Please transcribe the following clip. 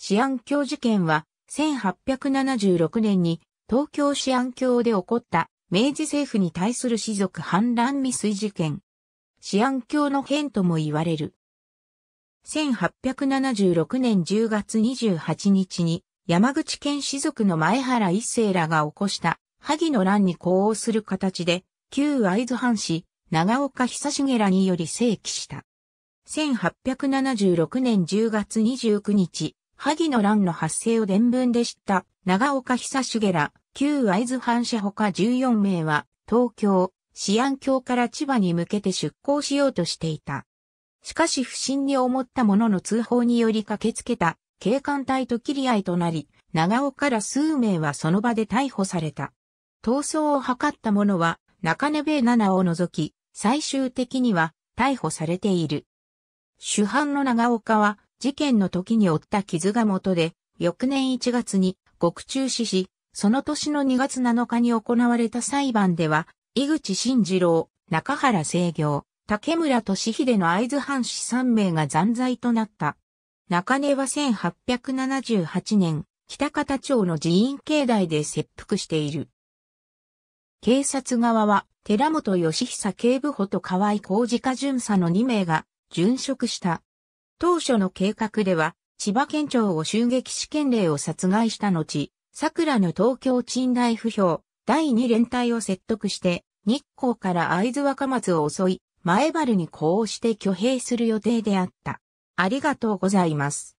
治安教事件は、1876年に東京治安教で起こった明治政府に対する士族反乱未遂事件。治安教の変とも言われる。1876年10月28日に山口県士族の前原一世らが起こした萩の乱に呼応する形で旧会津藩士長岡久重らにより正規した。1876年10月29日、萩の乱の発生を伝文で知った長岡久重ら、旧会津藩社ほか14名は、東京、市安京から千葉に向けて出港しようとしていた。しかし不審に思った者の通報により駆けつけた警官隊と切り合いとなり、長岡ら数名はその場で逮捕された。逃走を図った者は中根米七を除き、最終的には逮捕されている。主犯の長岡は事件の時に負った傷が元で、翌年1月に獄中死し、その年の2月7日に行われた裁判では、井口慎二郎、中原清行、竹村俊秀の合図藩士3名が残罪となった。中根は1878年、北方町の寺院境内で切腹している。警察側は、寺本義久警部補と河合工事課巡査の2名が殉職した当初の計画では、千葉県庁を襲撃試験令を殺害した後、桜の東京賃貸不評、第二連隊を説得して、日光から会津若松を襲い、前原に呼応して挙兵する予定であった。ありがとうございます。